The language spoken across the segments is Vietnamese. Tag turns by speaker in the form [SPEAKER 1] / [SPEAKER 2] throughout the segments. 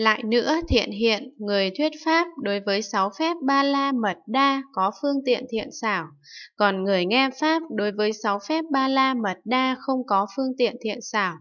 [SPEAKER 1] Lại nữa thiện hiện, người thuyết pháp đối với sáu phép ba la mật đa có phương tiện thiện xảo, còn người nghe pháp đối với sáu phép ba la mật đa không có phương tiện thiện xảo,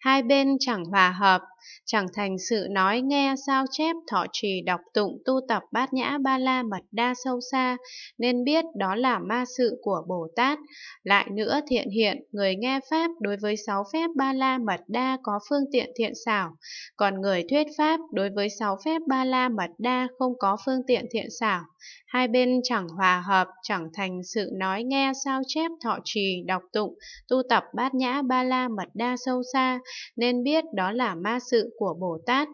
[SPEAKER 1] hai bên chẳng hòa hợp, chẳng thành sự nói nghe sao chép thọ trì đọc tụng tu tập bát nhã ba la mật đa sâu xa, nên biết đó là ma sự của Bồ Tát. Lại nữa thiện hiện, người nghe Pháp đối với sáu phép ba la mật đa có phương tiện thiện xảo, còn người thuyết Pháp đối với sáu phép ba la mật đa không có phương tiện thiện xảo. Hai bên chẳng hòa hợp, chẳng thành sự nói nghe sao chép thọ trì đọc tụng, tu tập bát nhã ba la mật đa sâu xa, nên biết đó là ma sự sự của Bồ Tát.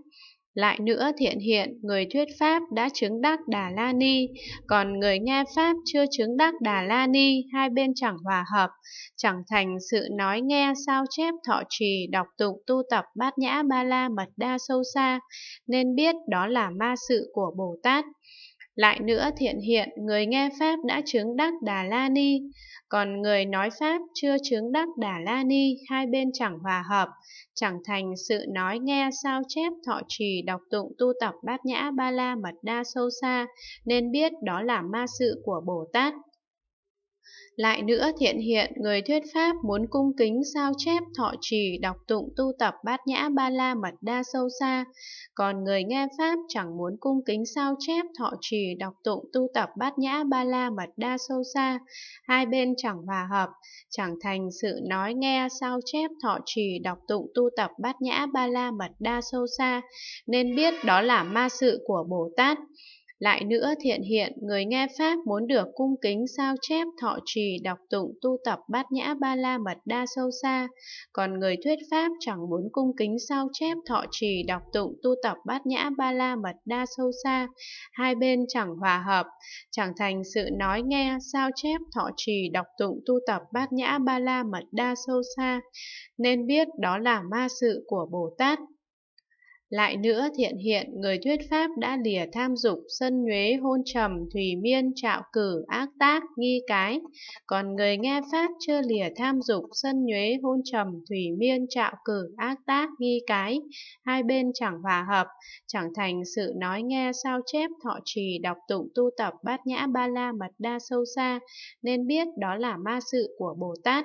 [SPEAKER 1] Lại nữa thiện hiện, người thuyết Pháp đã chứng đắc Đà La Ni, còn người nghe Pháp chưa chứng đắc Đà La Ni, hai bên chẳng hòa hợp, chẳng thành sự nói nghe sao chép thọ trì, đọc tụng tu tập bát nhã ba la mật đa sâu xa, nên biết đó là ma sự của Bồ Tát. Lại nữa thiện hiện, người nghe Pháp đã chứng đắc Đà La Ni, còn người nói Pháp chưa chứng đắc Đà La Ni, hai bên chẳng hòa hợp, chẳng thành sự nói nghe sao chép thọ trì đọc tụng tu tập bát nhã ba la mật đa sâu xa, nên biết đó là ma sự của Bồ Tát. Lại nữa thiện hiện, người thuyết pháp muốn cung kính sao chép thọ trì đọc tụng tu tập bát nhã ba la mật đa sâu xa, còn người nghe pháp chẳng muốn cung kính sao chép thọ trì đọc tụng tu tập bát nhã ba la mật đa sâu xa, hai bên chẳng hòa hợp, chẳng thành sự nói nghe sao chép thọ trì đọc tụng tu tập bát nhã ba la mật đa sâu xa, nên biết đó là ma sự của Bồ Tát. Lại nữa thiện hiện, người nghe Pháp muốn được cung kính sao chép thọ trì đọc tụng tu tập bát nhã ba la mật đa sâu xa, còn người thuyết Pháp chẳng muốn cung kính sao chép thọ trì đọc tụng tu tập bát nhã ba la mật đa sâu xa, hai bên chẳng hòa hợp, chẳng thành sự nói nghe sao chép thọ trì đọc tụng tu tập bát nhã ba la mật đa sâu xa, nên biết đó là ma sự của Bồ Tát. Lại nữa thiện hiện, người thuyết pháp đã lìa tham dục, sân nhuế, hôn trầm, thủy miên, trạo cử, ác tác, nghi cái. Còn người nghe pháp chưa lìa tham dục, sân nhuế, hôn trầm, thủy miên, trạo cử, ác tác, nghi cái. Hai bên chẳng hòa hợp, chẳng thành sự nói nghe sao chép, thọ trì, đọc tụng, tu tập, bát nhã, ba la, mật đa sâu xa, nên biết đó là ma sự của Bồ Tát.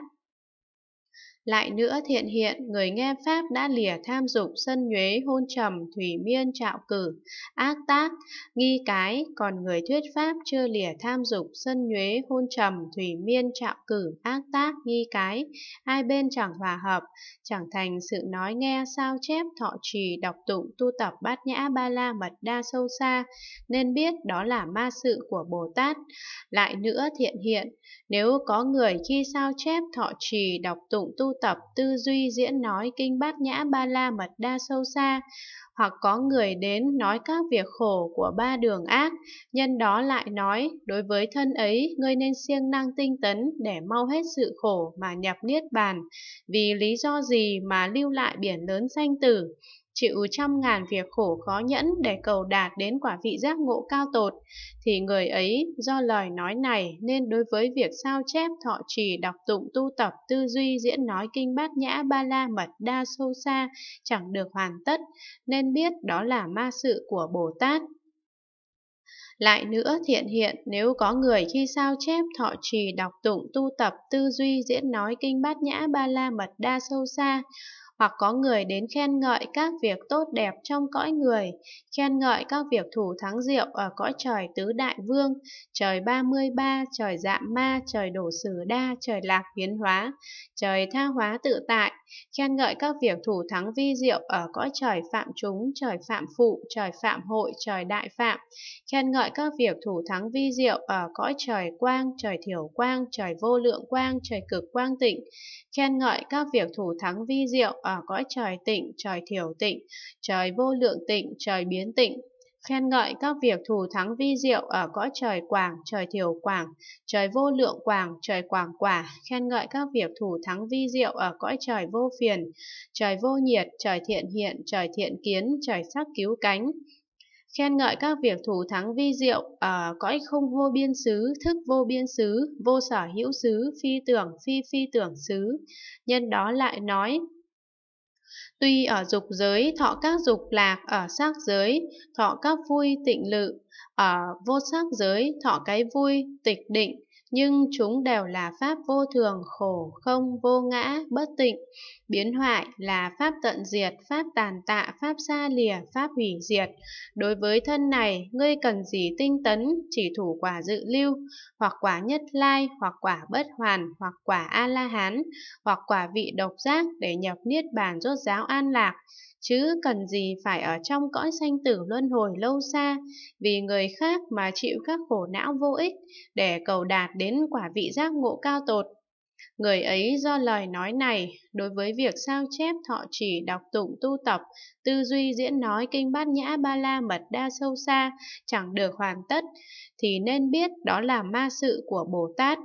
[SPEAKER 1] Lại nữa thiện hiện, người nghe Pháp đã lìa tham dục sân nhuế hôn trầm thủy miên trạo cử, ác tác, nghi cái, còn người thuyết Pháp chưa lìa tham dục sân nhuế hôn trầm thủy miên trạo cử, ác tác, nghi cái, hai bên chẳng hòa hợp, chẳng thành sự nói nghe sao chép thọ trì đọc tụng tu tập bát nhã ba la mật đa sâu xa, nên biết đó là ma sự của Bồ Tát. Lại nữa thiện hiện, nếu có người khi sao chép thọ trì đọc tụng tu tập tư duy diễn nói kinh bát nhã ba la mật đa sâu xa, hoặc có người đến nói các việc khổ của ba đường ác, nhân đó lại nói, đối với thân ấy, ngươi nên siêng năng tinh tấn để mau hết sự khổ mà nhập niết bàn, vì lý do gì mà lưu lại biển lớn sanh tử, chịu trăm ngàn việc khổ khó nhẫn để cầu đạt đến quả vị giác ngộ cao tột, thì người ấy do lời nói này nên đối với việc sao chép thọ trì đọc tụng tu tập tư duy diễn nói kinh bát nhã ba la mật đa sâu xa chẳng được hoàn tất, nên biết đó là ma sự của Bồ Tát. Lại nữa thiện hiện nếu có người khi sao chép thọ trì đọc tụng tu tập tư duy diễn nói kinh bát nhã ba la mật đa sâu xa hoặc có người đến khen ngợi các việc tốt đẹp trong cõi người, khen ngợi các việc thủ thắng diệu ở cõi trời tứ đại vương, trời ba mươi ba, trời dạ ma, trời đổ sử đa, trời lạc biến hóa, trời tha hóa tự tại, khen ngợi các việc thủ thắng vi diệu ở cõi trời phạm chúng, trời phạm phụ, trời phạm hội, trời đại phạm, khen ngợi các việc thủ thắng vi diệu ở cõi trời quang, trời thiểu quang, trời vô lượng quang, trời cực quang tịnh, khen ngợi các việc thủ thắng vi diệu ở à, cõi trời tịnh, trời thiểu tịnh, trời vô lượng tịnh, trời biến tịnh, khen ngợi các việc thù thắng vi diệu ở cõi trời quảng, trời thiểu quảng, trời vô lượng quảng, trời quảng quả, khen ngợi các việc thù thắng vi diệu ở cõi trời vô phiền, trời vô nhiệt, trời thiện hiện, trời thiện kiến, trời sắc cứu cánh. Khen ngợi các việc thủ thắng vi diệu ở cõi không vô biên xứ, thức vô biên xứ, vô sở hữu xứ, phi tưởng, phi phi tưởng xứ. Nhân đó lại nói, Tuy ở dục giới thọ các dục lạc, ở sắc giới thọ các vui tịnh lự, ở vô sắc giới thọ cái vui tịch định, nhưng chúng đều là pháp vô thường, khổ, không, vô ngã, bất tịnh. Biến hoại là pháp tận diệt, pháp tàn tạ, pháp xa lìa, pháp hủy diệt. Đối với thân này, ngươi cần gì tinh tấn, chỉ thủ quả dự lưu, hoặc quả nhất lai, hoặc quả bất hoàn, hoặc quả A-la-hán, hoặc quả vị độc giác để nhập niết bàn rốt giáo an lạc chứ cần gì phải ở trong cõi sanh tử luân hồi lâu xa, vì người khác mà chịu các khổ não vô ích để cầu đạt đến quả vị giác ngộ cao tột. Người ấy do lời nói này, đối với việc sao chép thọ chỉ đọc tụng tu tập, tư duy diễn nói kinh bát nhã ba la mật đa sâu xa, chẳng được hoàn tất, thì nên biết đó là ma sự của Bồ Tát.